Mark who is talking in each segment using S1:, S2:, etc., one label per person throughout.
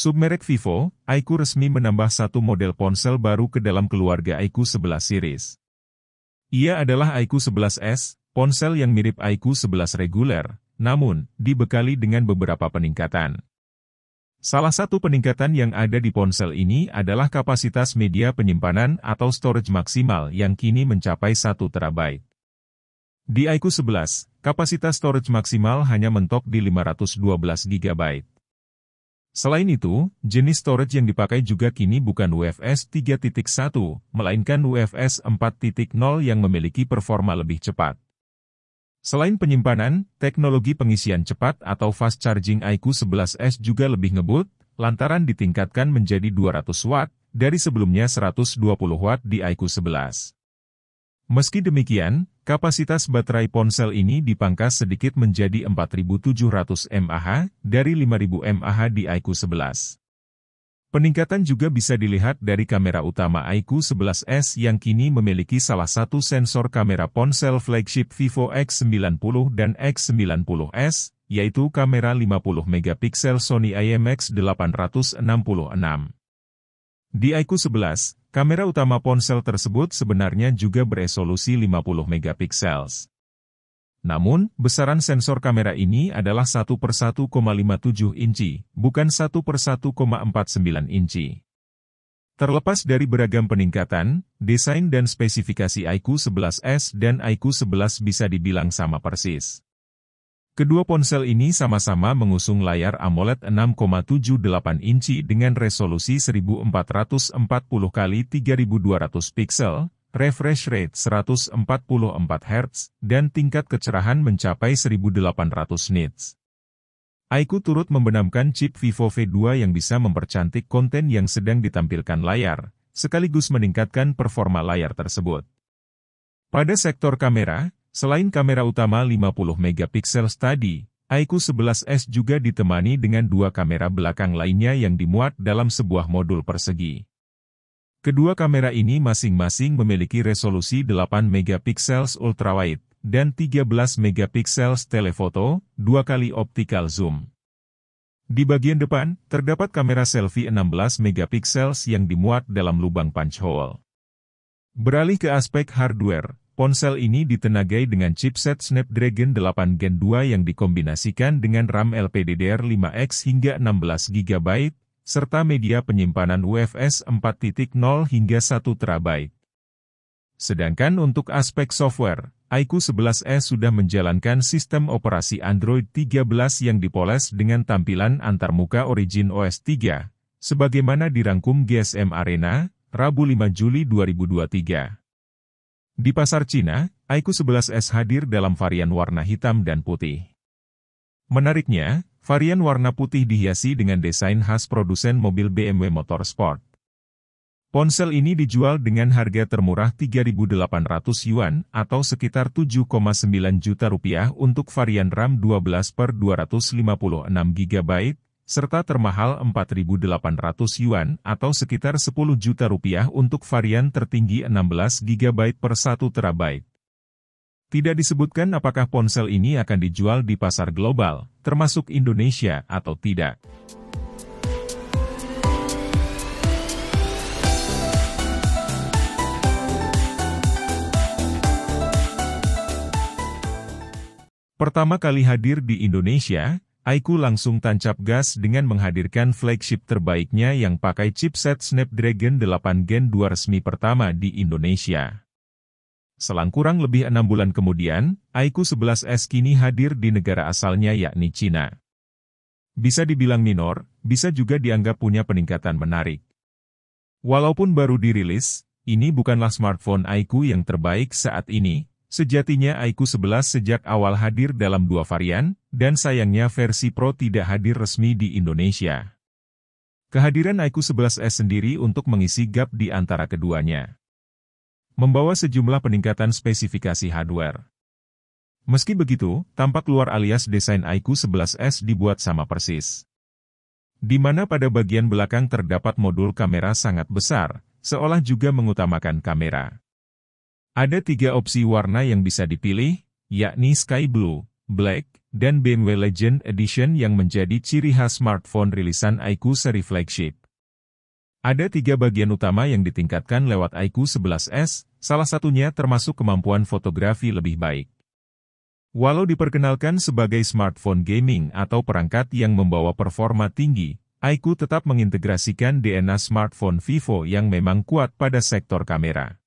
S1: Submerek Vivo, IQ resmi menambah satu model ponsel baru ke dalam keluarga IQ 11 series. Ia adalah IQ 11S, ponsel yang mirip IQ 11 reguler, namun dibekali dengan beberapa peningkatan. Salah satu peningkatan yang ada di ponsel ini adalah kapasitas media penyimpanan atau storage maksimal yang kini mencapai 1 terabyte. Di IQ 11, kapasitas storage maksimal hanya mentok di 512 GB. Selain itu, jenis storage yang dipakai juga kini bukan UFS 3.1, melainkan UFS 4.0 yang memiliki performa lebih cepat. Selain penyimpanan, teknologi pengisian cepat atau fast charging IQ11S juga lebih ngebut, lantaran ditingkatkan menjadi 200 Watt, dari sebelumnya 120 Watt di IQ11. Meski demikian, kapasitas baterai ponsel ini dipangkas sedikit menjadi 4700 mAh dari 5000 mAh di IQ 11. Peningkatan juga bisa dilihat dari kamera utama IQ 11S yang kini memiliki salah satu sensor kamera ponsel flagship Vivo X90 dan X90S, yaitu kamera 50 megapiksel Sony IMX866. Di IQ 11, Kamera utama ponsel tersebut sebenarnya juga beresolusi 50 megapiksel. Namun, besaran sensor kamera ini adalah 1 per 1,57 inci, bukan 1 per 1,49 inci. Terlepas dari beragam peningkatan, desain dan spesifikasi IQ 11S dan IQ 11 bisa dibilang sama persis. Kedua ponsel ini sama-sama mengusung layar AMOLED 6,78 inci dengan resolusi 1440 x 3200 piksel, refresh rate 144 Hz, dan tingkat kecerahan mencapai 1800 nits. Aiku turut membenamkan chip Vivo V2 yang bisa mempercantik konten yang sedang ditampilkan layar, sekaligus meningkatkan performa layar tersebut. Pada sektor kamera, Selain kamera utama 50 megapiksel tadi, IQ 11S juga ditemani dengan dua kamera belakang lainnya yang dimuat dalam sebuah modul persegi. Kedua kamera ini masing-masing memiliki resolusi 8 megapiksel ultrawide dan 13 megapiksel telefoto, dua kali optical zoom. Di bagian depan, terdapat kamera selfie 16 megapiksel yang dimuat dalam lubang punch hole. Beralih ke aspek hardware, Ponsel ini ditenagai dengan chipset Snapdragon 8 Gen 2 yang dikombinasikan dengan RAM LPDDR5X hingga 16GB, serta media penyimpanan UFS 4.0 hingga 1 TB. Sedangkan untuk aspek software, iQOO 11 s sudah menjalankan sistem operasi Android 13 yang dipoles dengan tampilan antarmuka Origin OS 3, sebagaimana dirangkum GSM Arena, Rabu 5 Juli 2023. Di pasar Cina, Aiku 11S hadir dalam varian warna hitam dan putih. Menariknya, varian warna putih dihiasi dengan desain khas produsen mobil BMW Motorsport. Ponsel ini dijual dengan harga termurah 3.800 yuan atau sekitar 7,9 juta rupiah untuk varian RAM 12 per 256 GB, serta termahal 4.800 yuan atau sekitar 10 juta rupiah untuk varian tertinggi 16 GB per 1 TB. Tidak disebutkan apakah ponsel ini akan dijual di pasar global, termasuk Indonesia atau tidak. Pertama kali hadir di Indonesia, Aiku langsung tancap gas dengan menghadirkan flagship terbaiknya yang pakai chipset Snapdragon 8 Gen 2 resmi pertama di Indonesia. Selang kurang lebih enam bulan kemudian, Aiku 11S kini hadir di negara asalnya yakni China. Bisa dibilang minor, bisa juga dianggap punya peningkatan menarik. Walaupun baru dirilis, ini bukanlah smartphone Aiku yang terbaik saat ini, Sejatinya IQ 11 sejak awal hadir dalam dua varian, dan sayangnya versi Pro tidak hadir resmi di Indonesia. Kehadiran IQ 11S sendiri untuk mengisi gap di antara keduanya. Membawa sejumlah peningkatan spesifikasi hardware. Meski begitu, tampak luar alias desain IQ 11S dibuat sama persis. Di mana pada bagian belakang terdapat modul kamera sangat besar, seolah juga mengutamakan kamera. Ada tiga opsi warna yang bisa dipilih, yakni Sky Blue, Black, dan BMW Legend Edition yang menjadi ciri khas smartphone rilisan IQ seri flagship. Ada tiga bagian utama yang ditingkatkan lewat IQ 11S, salah satunya termasuk kemampuan fotografi lebih baik. Walau diperkenalkan sebagai smartphone gaming atau perangkat yang membawa performa tinggi, IQ tetap mengintegrasikan DNA smartphone Vivo yang memang kuat pada sektor kamera.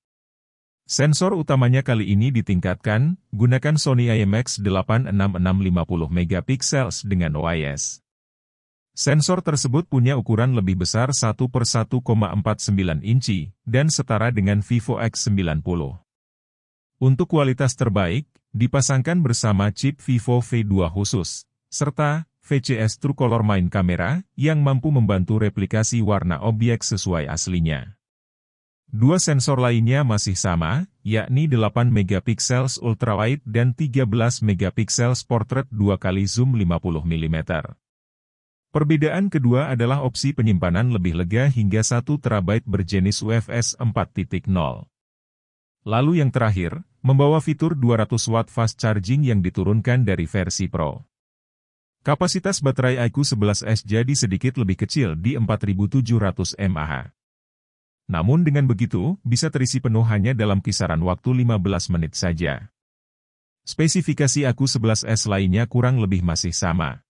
S1: Sensor utamanya kali ini ditingkatkan, gunakan Sony IMX 86650 MP dengan OIS. Sensor tersebut punya ukuran lebih besar 1 per 1,49 inci, dan setara dengan Vivo X90. Untuk kualitas terbaik, dipasangkan bersama chip Vivo V2 khusus, serta VCS True Color Main Kamera, yang mampu membantu replikasi warna objek sesuai aslinya. Dua sensor lainnya masih sama, yakni 8 megapiksel ultrawide dan 13 megapiksel portrait 2 kali zoom 50 mm. Perbedaan kedua adalah opsi penyimpanan lebih lega hingga 1 terabyte berjenis UFS 4.0. Lalu yang terakhir, membawa fitur 200 watt fast charging yang diturunkan dari versi Pro. Kapasitas baterai IQ 11S jadi sedikit lebih kecil di 4700 mAh. Namun dengan begitu, bisa terisi penuh hanya dalam kisaran waktu 15 menit saja. Spesifikasi aku 11S lainnya kurang lebih masih sama.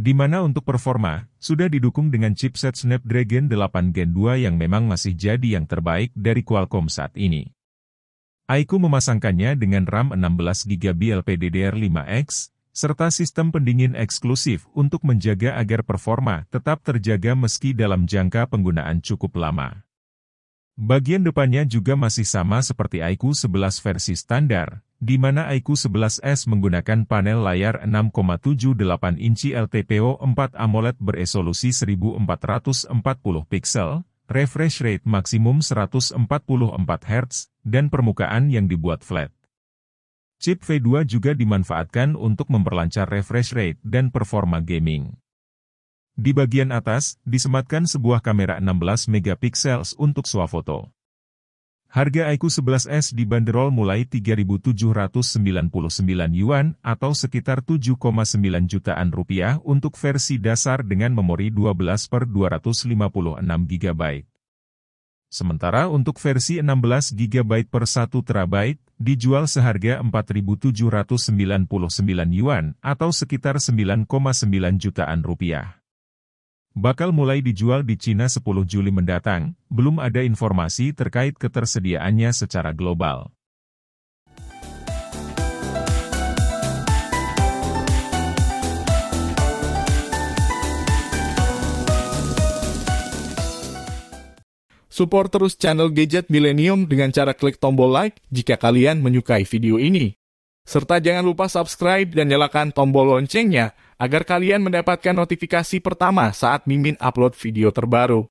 S1: Di mana untuk performa, sudah didukung dengan chipset Snapdragon 8 Gen 2 yang memang masih jadi yang terbaik dari Qualcomm saat ini. Aiku memasangkannya dengan RAM 16GB LPDDR5X, serta sistem pendingin eksklusif untuk menjaga agar performa tetap terjaga meski dalam jangka penggunaan cukup lama. Bagian depannya juga masih sama seperti IQ 11 versi standar, di mana IQ 11S menggunakan panel layar 6,78 inci LTPO 4 AMOLED beresolusi 1440 piksel, refresh rate maksimum 144 Hz, dan permukaan yang dibuat flat. Chip V2 juga dimanfaatkan untuk memperlancar refresh rate dan performa gaming. Di bagian atas, disematkan sebuah kamera 16 mp untuk swafoto. Harga IQ 11S dibanderol mulai 3.799 yuan atau sekitar 7,9 jutaan rupiah untuk versi dasar dengan memori 12 per 256 GB. Sementara untuk versi 16 GB per 1 TB, dijual seharga 4.799 yuan atau sekitar 9,9 jutaan rupiah bakal mulai dijual di Cina 10 Juli mendatang, belum ada informasi terkait ketersediaannya secara global. Support terus channel Gadget Millennium dengan cara klik tombol like jika kalian menyukai video ini. Serta jangan lupa subscribe dan nyalakan tombol loncengnya agar kalian mendapatkan notifikasi pertama saat Mimin upload video terbaru.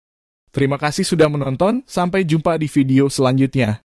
S1: Terima kasih sudah menonton, sampai jumpa di video selanjutnya.